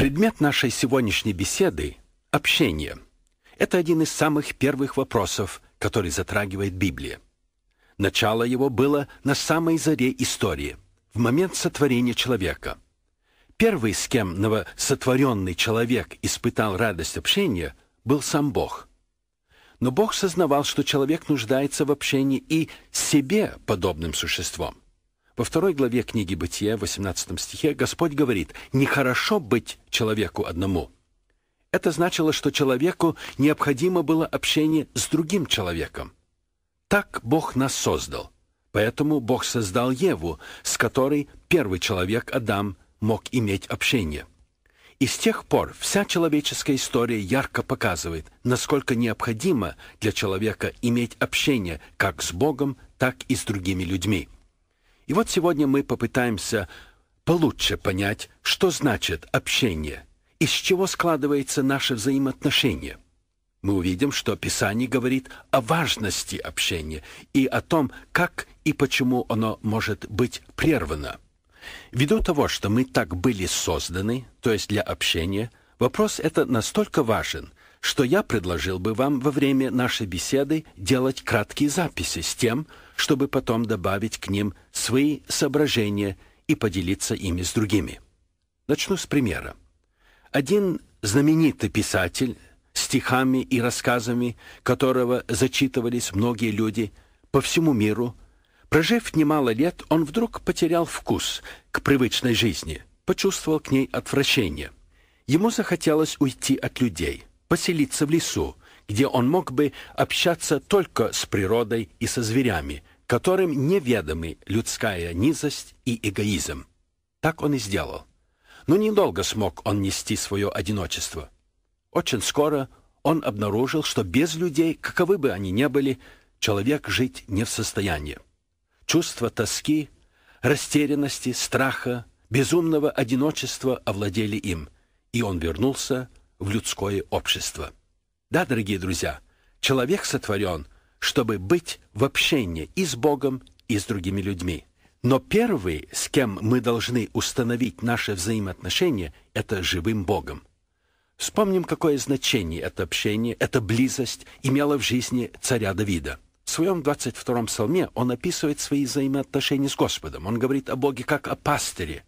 Предмет нашей сегодняшней беседы – общение. Это один из самых первых вопросов, который затрагивает Библия. Начало его было на самой заре истории, в момент сотворения человека. Первый, с кем новосотворенный человек испытал радость общения, был сам Бог. Но Бог сознавал, что человек нуждается в общении и себе подобным существом. Во второй главе книги Бытия, в 18 стихе, Господь говорит, «Нехорошо быть человеку одному». Это значило, что человеку необходимо было общение с другим человеком. Так Бог нас создал. Поэтому Бог создал Еву, с которой первый человек, Адам, мог иметь общение. И с тех пор вся человеческая история ярко показывает, насколько необходимо для человека иметь общение как с Богом, так и с другими людьми. И вот сегодня мы попытаемся получше понять, что значит общение, из чего складывается наше взаимоотношение. Мы увидим, что Писание говорит о важности общения и о том, как и почему оно может быть прервано. Ввиду того, что мы так были созданы, то есть для общения, вопрос это настолько важен, что я предложил бы вам во время нашей беседы делать краткие записи с тем, чтобы потом добавить к ним свои соображения и поделиться ими с другими. Начну с примера. Один знаменитый писатель, стихами и рассказами которого зачитывались многие люди по всему миру, прожив немало лет, он вдруг потерял вкус к привычной жизни, почувствовал к ней отвращение. Ему захотелось уйти от людей, поселиться в лесу, где он мог бы общаться только с природой и со зверями, которым неведомы людская низость и эгоизм. Так он и сделал. Но недолго смог он нести свое одиночество. Очень скоро он обнаружил, что без людей, каковы бы они ни были, человек жить не в состоянии. Чувство тоски, растерянности, страха, безумного одиночества овладели им, и он вернулся в людское общество. Да, дорогие друзья, человек сотворен чтобы быть в общении и с Богом, и с другими людьми. Но первый, с кем мы должны установить наши взаимоотношения, это живым Богом. Вспомним, какое значение это общение, эта близость имела в жизни царя Давида. В своем 22-м псалме он описывает свои взаимоотношения с Господом. Он говорит о Боге как о пастыре.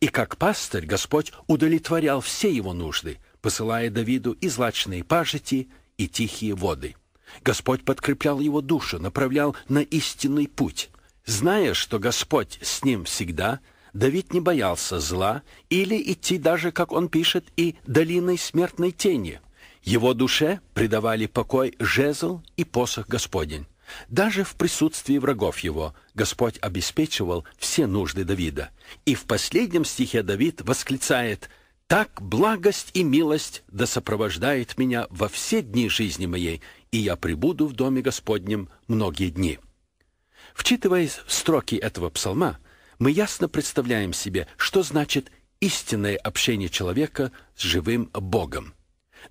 И как пастырь Господь удовлетворял все его нужды, посылая Давиду и злачные пажити, и тихие воды – Господь подкреплял его душу, направлял на истинный путь. Зная, что Господь с ним всегда, Давид не боялся зла или идти даже, как он пишет, и долиной смертной тени. Его душе придавали покой жезл и посох Господень. Даже в присутствии врагов его Господь обеспечивал все нужды Давида. И в последнем стихе Давид восклицает «Так благость и милость да сопровождает меня во все дни жизни моей, и я пребуду в доме Господнем многие дни». Вчитываясь в строки этого псалма, мы ясно представляем себе, что значит истинное общение человека с живым Богом.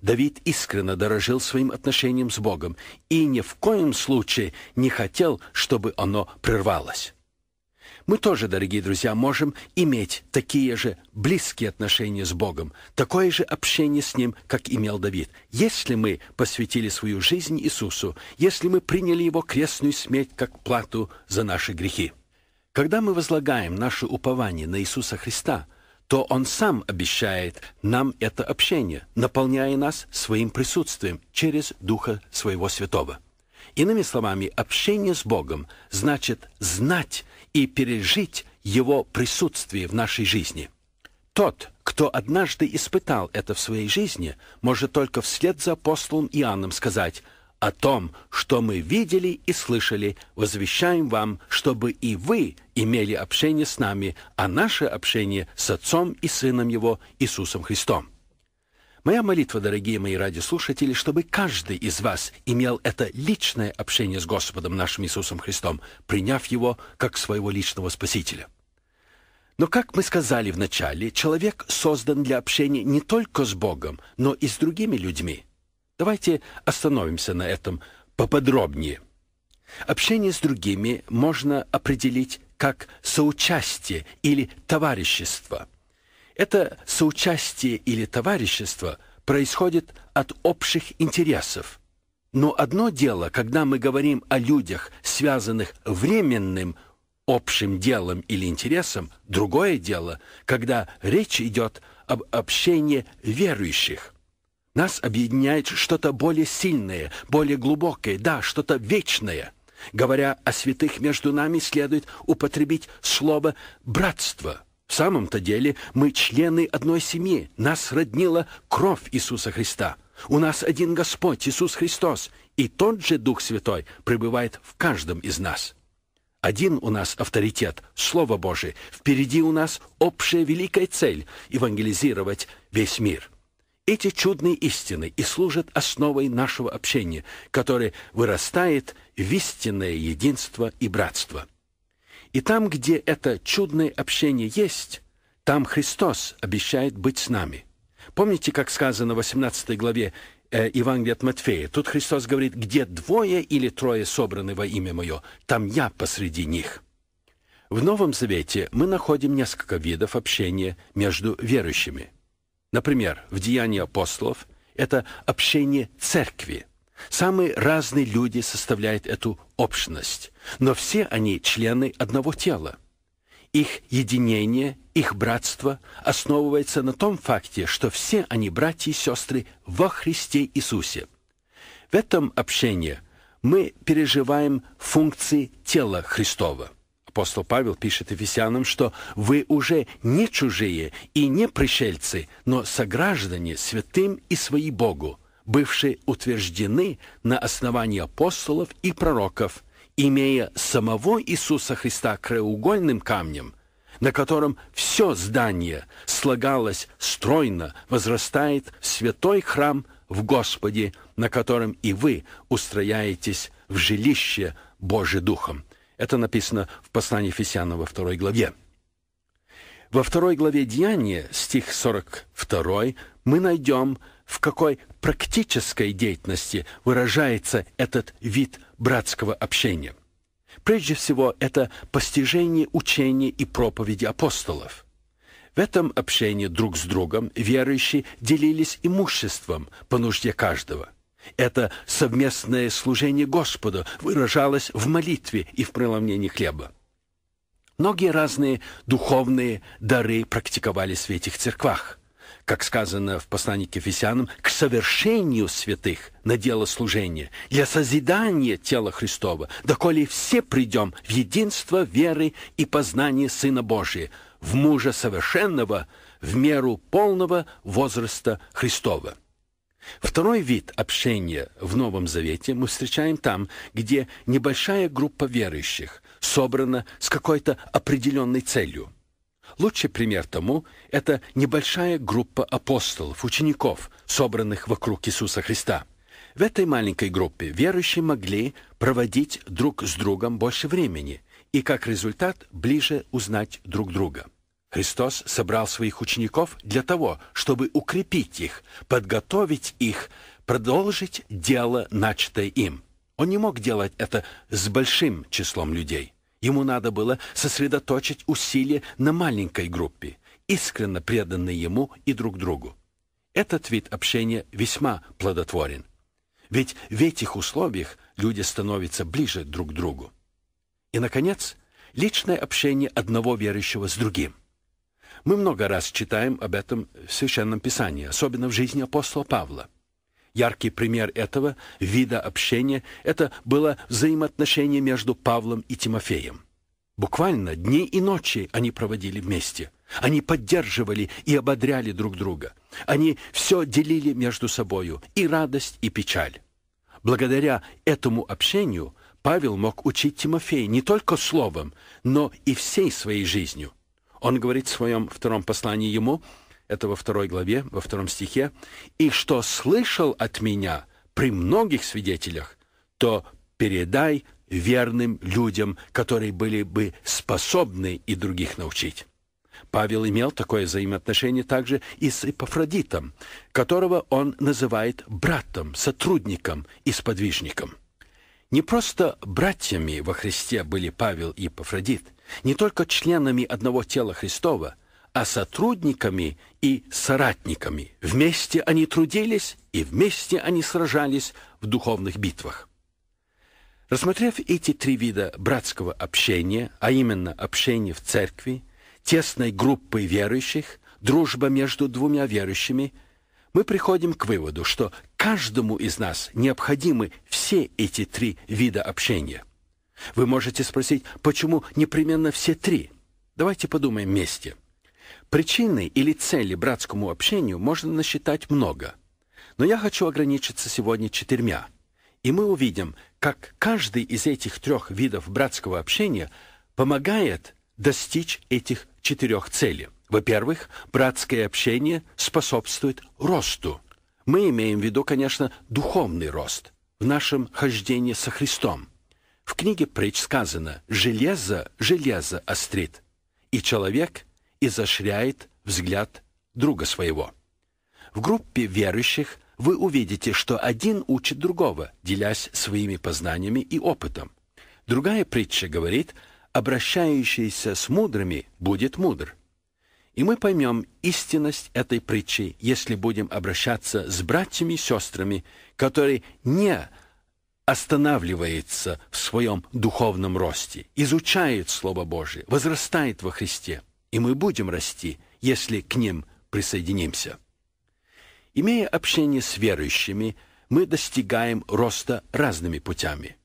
Давид искренне дорожил своим отношением с Богом и ни в коем случае не хотел, чтобы оно прервалось. Мы тоже, дорогие друзья, можем иметь такие же близкие отношения с Богом, такое же общение с Ним, как имел Давид. Если мы посвятили свою жизнь Иисусу, если мы приняли Его крестную смерть как плату за наши грехи. Когда мы возлагаем наше упование на Иисуса Христа, то Он сам обещает нам это общение, наполняя нас своим присутствием через Духа Своего Святого. Иными словами, общение с Богом значит знать, и пережить его присутствие в нашей жизни. Тот, кто однажды испытал это в своей жизни, может только вслед за апостолом Иоанном сказать «О том, что мы видели и слышали, возвещаем вам, чтобы и вы имели общение с нами, а наше общение с Отцом и Сыном Его Иисусом Христом». Моя молитва, дорогие мои радиослушатели, чтобы каждый из вас имел это личное общение с Господом нашим Иисусом Христом, приняв Его как своего личного Спасителя. Но, как мы сказали в начале, человек создан для общения не только с Богом, но и с другими людьми. Давайте остановимся на этом поподробнее. Общение с другими можно определить как соучастие или товарищество – это соучастие или товарищество происходит от общих интересов. Но одно дело, когда мы говорим о людях, связанных временным общим делом или интересом, другое дело, когда речь идет об общении верующих. Нас объединяет что-то более сильное, более глубокое, да, что-то вечное. Говоря о святых между нами, следует употребить слово «братство». В самом-то деле мы члены одной семьи. Нас роднила кровь Иисуса Христа. У нас один Господь Иисус Христос, и тот же Дух Святой пребывает в каждом из нас. Один у нас авторитет – Слово Божие. Впереди у нас общая великая цель – евангелизировать весь мир. Эти чудные истины и служат основой нашего общения, которое вырастает в истинное единство и братство. И там, где это чудное общение есть, там Христос обещает быть с нами. Помните, как сказано в 18 главе э, Евангелия от Матфея? Тут Христос говорит, где двое или трое собраны во имя Мое, там Я посреди них. В Новом Завете мы находим несколько видов общения между верующими. Например, в Деянии апостолов это общение церкви – Самые разные люди составляют эту общность, но все они члены одного тела. Их единение, их братство основывается на том факте, что все они братья и сестры во Христе Иисусе. В этом общении мы переживаем функции тела Христова. Апостол Павел пишет Ефесянам, что вы уже не чужие и не пришельцы, но сограждане святым и свои Богу – бывшие утверждены на основании апостолов и пророков, имея самого Иисуса Христа краеугольным камнем, на котором все здание слагалось стройно, возрастает в святой храм в Господе, на котором и вы устрояетесь в жилище Божий Духом. Это написано в послании Ефесянам во второй главе. Во второй главе Деяния, стих 42, мы найдем в какой практической деятельности выражается этот вид братского общения. Прежде всего, это постижение учения и проповеди апостолов. В этом общении друг с другом верующие делились имуществом по нужде каждого. Это совместное служение Господу выражалось в молитве и в преломлении хлеба. Многие разные духовные дары практиковались в этих церквах – как сказано в послании к Ефесянам, к совершению святых на дело служения, для созидания тела Христова, доколе все придем в единство веры и познание Сына Божия, в мужа совершенного, в меру полного возраста Христова. Второй вид общения в Новом Завете мы встречаем там, где небольшая группа верующих собрана с какой-то определенной целью – Лучший пример тому – это небольшая группа апостолов, учеников, собранных вокруг Иисуса Христа. В этой маленькой группе верующие могли проводить друг с другом больше времени и, как результат, ближе узнать друг друга. Христос собрал своих учеников для того, чтобы укрепить их, подготовить их, продолжить дело, начатое им. Он не мог делать это с большим числом людей – Ему надо было сосредоточить усилия на маленькой группе, искренне преданной ему и друг другу. Этот вид общения весьма плодотворен. Ведь в этих условиях люди становятся ближе друг к другу. И, наконец, личное общение одного верующего с другим. Мы много раз читаем об этом в Священном Писании, особенно в жизни апостола Павла. Яркий пример этого вида общения – это было взаимоотношение между Павлом и Тимофеем. Буквально дни и ночи они проводили вместе. Они поддерживали и ободряли друг друга. Они все делили между собою – и радость, и печаль. Благодаря этому общению Павел мог учить Тимофея не только словом, но и всей своей жизнью. Он говорит в своем втором послании ему – это во второй главе, во втором стихе, «И что слышал от меня при многих свидетелях, то передай верным людям, которые были бы способны и других научить». Павел имел такое взаимоотношение также и с Ипофродитом, которого он называет братом, сотрудником и сподвижником. Не просто братьями во Христе были Павел и Ипофродит, не только членами одного тела Христова – а сотрудниками и соратниками. Вместе они трудились и вместе они сражались в духовных битвах. Рассмотрев эти три вида братского общения, а именно общение в церкви, тесной группой верующих, дружба между двумя верующими, мы приходим к выводу, что каждому из нас необходимы все эти три вида общения. Вы можете спросить, почему непременно все три? Давайте подумаем вместе. Причины или цели братскому общению можно насчитать много, но я хочу ограничиться сегодня четырьмя. И мы увидим, как каждый из этих трех видов братского общения помогает достичь этих четырех целей. Во-первых, братское общение способствует росту. Мы имеем в виду, конечно, духовный рост в нашем хождении со Христом. В книге «Притч» сказано «Железо железо острит, и человек – изощряет взгляд друга своего. В группе верующих вы увидите, что один учит другого, делясь своими познаниями и опытом. Другая притча говорит, обращающийся с мудрыми будет мудр. И мы поймем истинность этой притчи, если будем обращаться с братьями и сестрами, которые не останавливаются в своем духовном росте, изучают Слово Божие, возрастает во Христе – и мы будем расти, если к ним присоединимся. Имея общение с верующими, мы достигаем роста разными путями.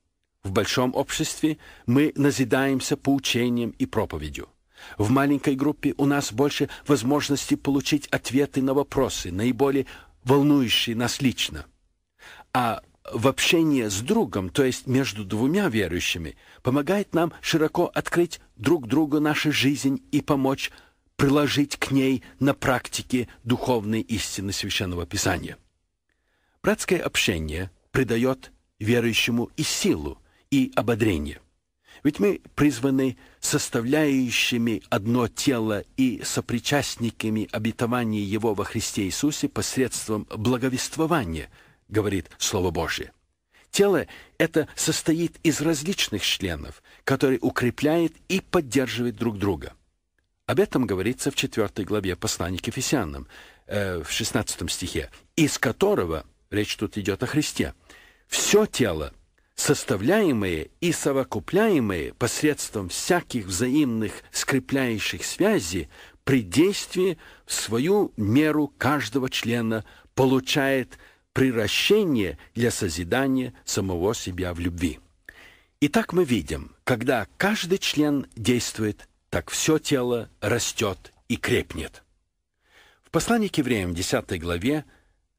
В большом обществе мы назидаемся поучением и проповедью. В маленькой группе у нас больше возможностей получить ответы на вопросы, наиболее волнующие нас лично. А в общении с другом, то есть между двумя верующими, помогает нам широко открыть друг другу нашу жизнь и помочь приложить к ней на практике духовные истины Священного Писания. Братское общение придает верующему и силу, и ободрение. Ведь мы призваны составляющими одно тело и сопричастниками обетования Его во Христе Иисусе посредством благовествования – говорит Слово Божье. Тело это состоит из различных членов, которые укрепляют и поддерживают друг друга. Об этом говорится в 4 главе послания к Ефесянам, э, в 16 стихе, из которого речь тут идет о Христе. Все тело, составляемое и совокупляемое посредством всяких взаимных скрепляющих связей, при действии в свою меру каждого члена получает приращение для созидания самого себя в любви. Итак, мы видим, когда каждый член действует, так все тело растет и крепнет. В послании к евреям 10 главе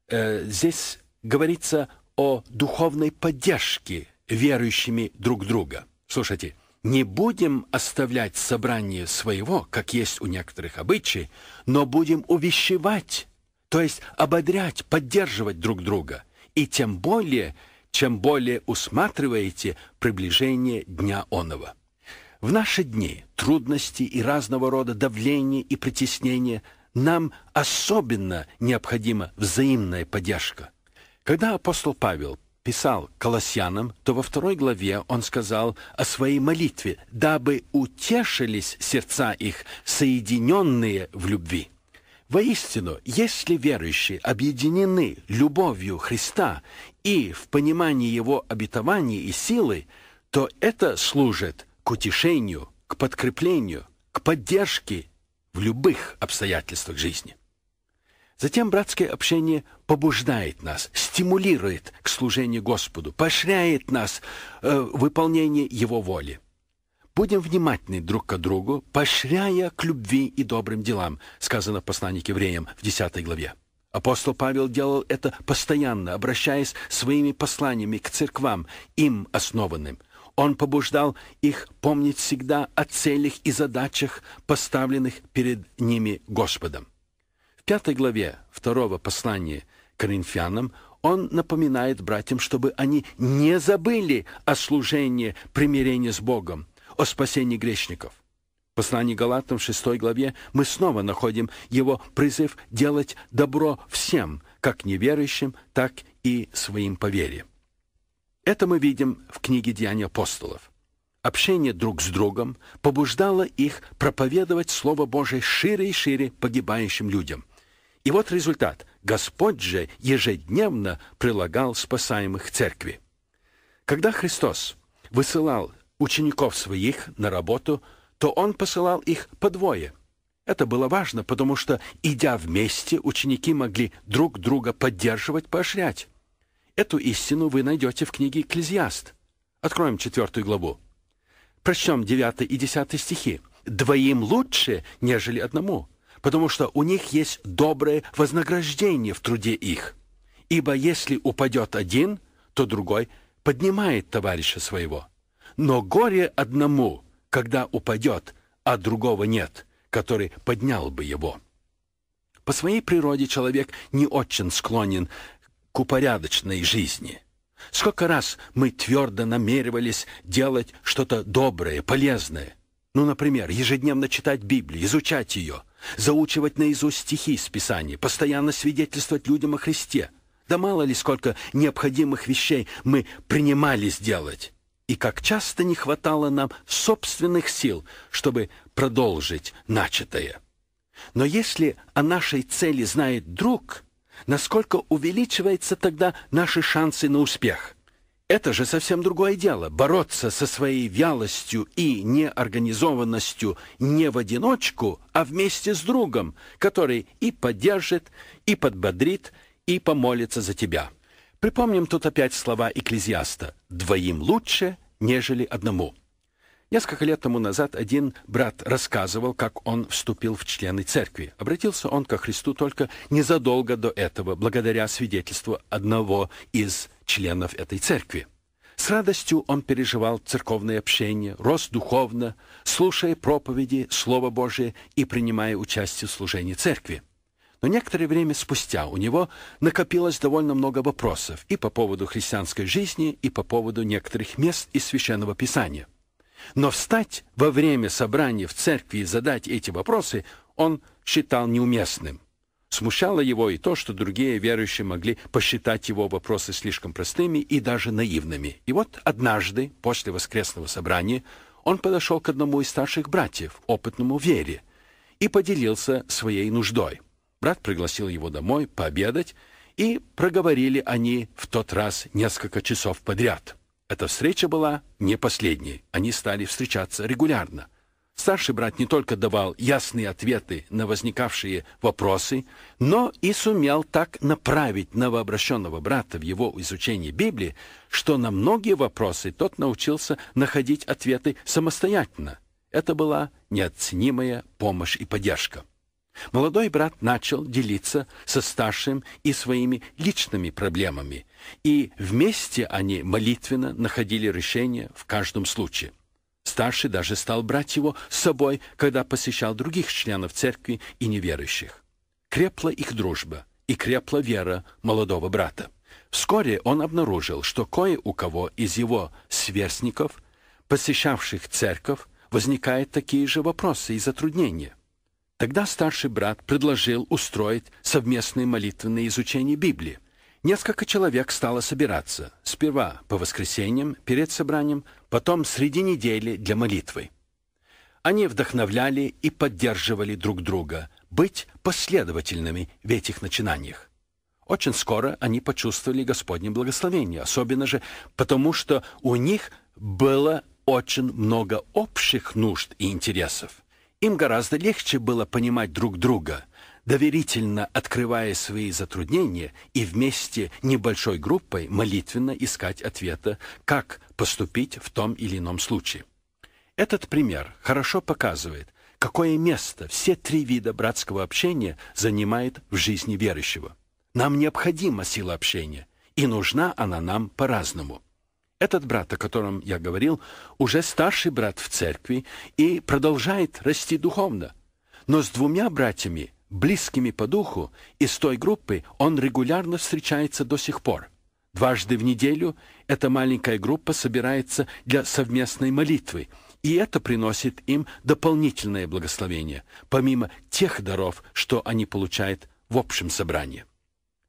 э, здесь говорится о духовной поддержке верующими друг друга. Слушайте, не будем оставлять собрание своего, как есть у некоторых обычаи, но будем увещевать то есть ободрять, поддерживать друг друга. И тем более, чем более усматриваете приближение дня оного. В наши дни трудности и разного рода давление и притеснение нам особенно необходима взаимная поддержка. Когда апостол Павел писал Колоссянам, то во второй главе он сказал о своей молитве, дабы утешились сердца их, соединенные в любви. Воистину, если верующие объединены любовью Христа и в понимании Его обетований и силы, то это служит к утешению, к подкреплению, к поддержке в любых обстоятельствах жизни. Затем братское общение побуждает нас, стимулирует к служению Господу, поощряет нас э, выполнении Его воли – Будем внимательны друг к другу, поощряя к любви и добрым делам, сказано в послании к евреям в 10 главе. Апостол Павел делал это постоянно, обращаясь своими посланиями к церквам, им основанным. Он побуждал их помнить всегда о целях и задачах, поставленных перед ними Господом. В пятой главе второго послания Коринфянам он напоминает братьям, чтобы они не забыли о служении примирения с Богом, о спасении грешников. В послании Галатам 6 главе мы снова находим его призыв делать добро всем, как неверующим, так и своим по вере. Это мы видим в книге Деяний апостолов». Общение друг с другом побуждало их проповедовать Слово Божие шире и шире погибающим людям. И вот результат. Господь же ежедневно прилагал спасаемых к церкви. Когда Христос высылал учеников своих на работу, то он посылал их по двое. Это было важно, потому что, идя вместе, ученики могли друг друга поддерживать, поощрять. Эту истину вы найдете в книге «Экклезиаст». Откроем четвертую главу. Прочтем 9 и 10 стихи. «Двоим лучше, нежели одному, потому что у них есть доброе вознаграждение в труде их. Ибо если упадет один, то другой поднимает товарища своего». Но горе одному, когда упадет, а другого нет, который поднял бы его. По своей природе человек не очень склонен к упорядоченной жизни. Сколько раз мы твердо намеревались делать что-то доброе, полезное. Ну, например, ежедневно читать Библию, изучать ее, заучивать наизусть стихи из Писания, постоянно свидетельствовать людям о Христе. Да мало ли сколько необходимых вещей мы принимали сделать и как часто не хватало нам собственных сил, чтобы продолжить начатое. Но если о нашей цели знает друг, насколько увеличиваются тогда наши шансы на успех? Это же совсем другое дело. Бороться со своей вялостью и неорганизованностью не в одиночку, а вместе с другом, который и поддержит, и подбодрит, и помолится за тебя. Припомним тут опять слова экклезиаста «двоим лучше, нежели одному». Несколько лет тому назад один брат рассказывал, как он вступил в члены церкви. Обратился он ко Христу только незадолго до этого, благодаря свидетельству одного из членов этой церкви. С радостью он переживал церковное общение, рос духовно, слушая проповеди Слово Божие и принимая участие в служении церкви. Но некоторое время спустя у него накопилось довольно много вопросов и по поводу христианской жизни, и по поводу некоторых мест из Священного Писания. Но встать во время собрания в церкви и задать эти вопросы он считал неуместным. Смущало его и то, что другие верующие могли посчитать его вопросы слишком простыми и даже наивными. И вот однажды, после воскресного собрания, он подошел к одному из старших братьев, опытному в вере, и поделился своей нуждой. Брат пригласил его домой пообедать, и проговорили они в тот раз несколько часов подряд. Эта встреча была не последней. Они стали встречаться регулярно. Старший брат не только давал ясные ответы на возникавшие вопросы, но и сумел так направить новообращенного брата в его изучение Библии, что на многие вопросы тот научился находить ответы самостоятельно. Это была неоценимая помощь и поддержка. Молодой брат начал делиться со старшим и своими личными проблемами, и вместе они молитвенно находили решение в каждом случае. Старший даже стал брать его с собой, когда посещал других членов церкви и неверующих. Крепла их дружба и крепла вера молодого брата. Вскоре он обнаружил, что кое у кого из его сверстников, посещавших церковь, возникают такие же вопросы и затруднения. Тогда старший брат предложил устроить совместное молитвенное изучение Библии. Несколько человек стало собираться. Сперва по воскресеньям, перед собранием, потом среди недели для молитвы. Они вдохновляли и поддерживали друг друга, быть последовательными в этих начинаниях. Очень скоро они почувствовали Господне благословение, особенно же потому, что у них было очень много общих нужд и интересов. Им гораздо легче было понимать друг друга, доверительно открывая свои затруднения и вместе небольшой группой молитвенно искать ответа, как поступить в том или ином случае. Этот пример хорошо показывает, какое место все три вида братского общения занимает в жизни верующего. Нам необходима сила общения, и нужна она нам по-разному – этот брат, о котором я говорил, уже старший брат в церкви и продолжает расти духовно. Но с двумя братьями, близкими по духу, из той группы он регулярно встречается до сих пор. Дважды в неделю эта маленькая группа собирается для совместной молитвы, и это приносит им дополнительное благословение, помимо тех даров, что они получают в общем собрании.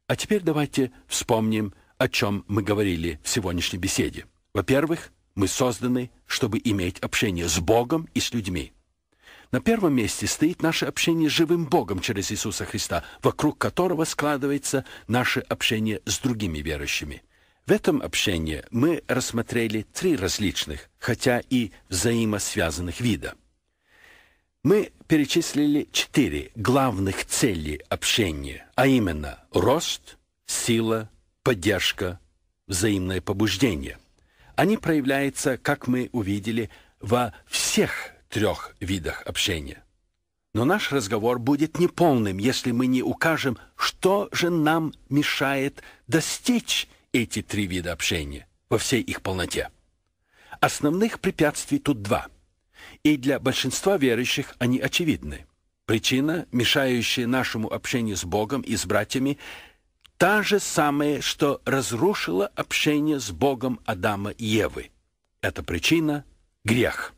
А теперь давайте вспомним о чем мы говорили в сегодняшней беседе. Во-первых, мы созданы, чтобы иметь общение с Богом и с людьми. На первом месте стоит наше общение с живым Богом через Иисуса Христа, вокруг которого складывается наше общение с другими верующими. В этом общении мы рассмотрели три различных, хотя и взаимосвязанных вида. Мы перечислили четыре главных цели общения, а именно рост, сила, поддержка, взаимное побуждение. Они проявляются, как мы увидели, во всех трех видах общения. Но наш разговор будет неполным, если мы не укажем, что же нам мешает достичь эти три вида общения во всей их полноте. Основных препятствий тут два. И для большинства верующих они очевидны. Причина, мешающая нашему общению с Богом и с братьями, та же самая, что разрушила общение с Богом Адама и Евы. Эта причина — грех.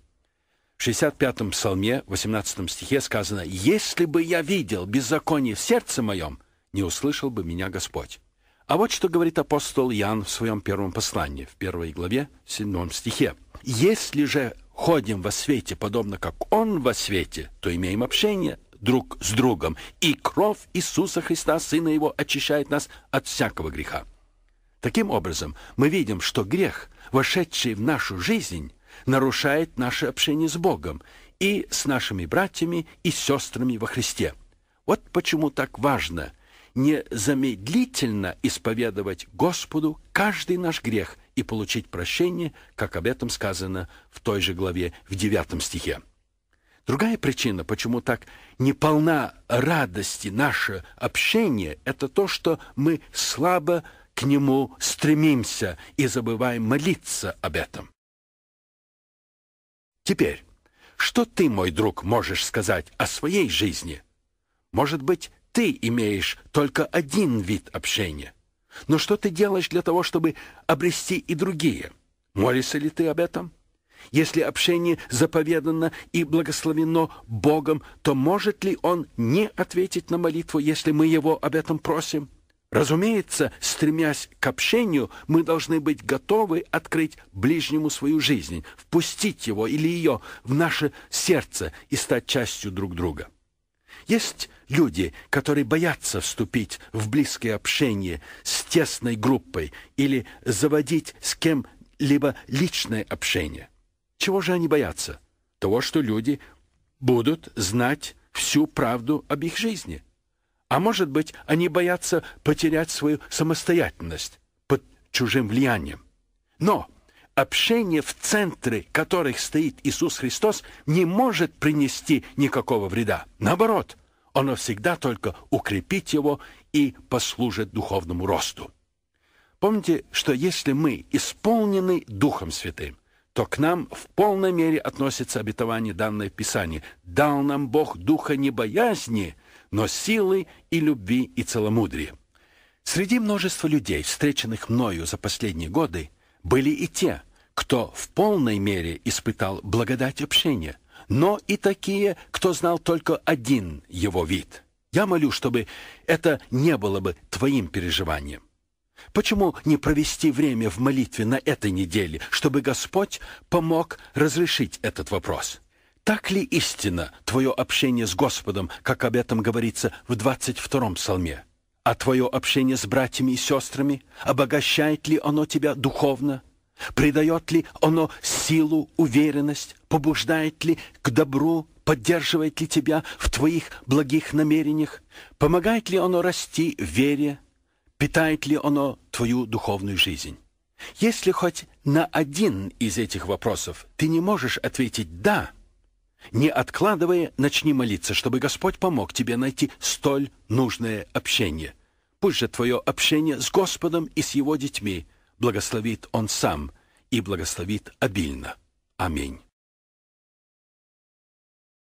В 65-м псалме, 18 стихе сказано «Если бы я видел беззаконие в сердце моем, не услышал бы меня Господь». А вот что говорит апостол Иоанн в своем первом послании, в первой главе, в седьмом стихе. «Если же ходим во свете, подобно как Он во свете, то имеем общение друг с другом, и кровь Иисуса Христа, Сына Его, очищает нас от всякого греха. Таким образом, мы видим, что грех, вошедший в нашу жизнь, нарушает наше общение с Богом и с нашими братьями и сестрами во Христе. Вот почему так важно незамедлительно исповедовать Господу каждый наш грех и получить прощение, как об этом сказано в той же главе в девятом стихе. Другая причина, почему так неполна радости наше общение, это то, что мы слабо к нему стремимся и забываем молиться об этом. Теперь, что ты, мой друг, можешь сказать о своей жизни? Может быть, ты имеешь только один вид общения. Но что ты делаешь для того, чтобы обрести и другие? Молишься ли ты об этом? Если общение заповедано и благословено Богом, то может ли Он не ответить на молитву, если мы Его об этом просим? Разумеется, стремясь к общению, мы должны быть готовы открыть ближнему свою жизнь, впустить его или ее в наше сердце и стать частью друг друга. Есть люди, которые боятся вступить в близкое общение с тесной группой или заводить с кем-либо личное общение. Чего же они боятся? Того, что люди будут знать всю правду об их жизни. А может быть, они боятся потерять свою самостоятельность под чужим влиянием. Но общение в центре которых стоит Иисус Христос не может принести никакого вреда. Наоборот, оно всегда только укрепит его и послужит духовному росту. Помните, что если мы исполнены Духом Святым, то к нам в полной мере относится обетование, данное в Писании. «Дал нам Бог духа не боязни, но силы и любви и целомудрия». Среди множества людей, встреченных мною за последние годы, были и те, кто в полной мере испытал благодать общения, но и такие, кто знал только один его вид. Я молю, чтобы это не было бы твоим переживанием. Почему не провести время в молитве на этой неделе, чтобы Господь помог разрешить этот вопрос? Так ли истинно твое общение с Господом, как об этом говорится в 22-м псалме? А твое общение с братьями и сестрами, обогащает ли оно тебя духовно? Придает ли оно силу, уверенность? Побуждает ли к добру? Поддерживает ли тебя в твоих благих намерениях? Помогает ли оно расти в вере, Питает ли оно твою духовную жизнь? Если хоть на один из этих вопросов ты не можешь ответить «да», не откладывая, начни молиться, чтобы Господь помог тебе найти столь нужное общение. Пусть же твое общение с Господом и с Его детьми благословит Он сам и благословит обильно. Аминь.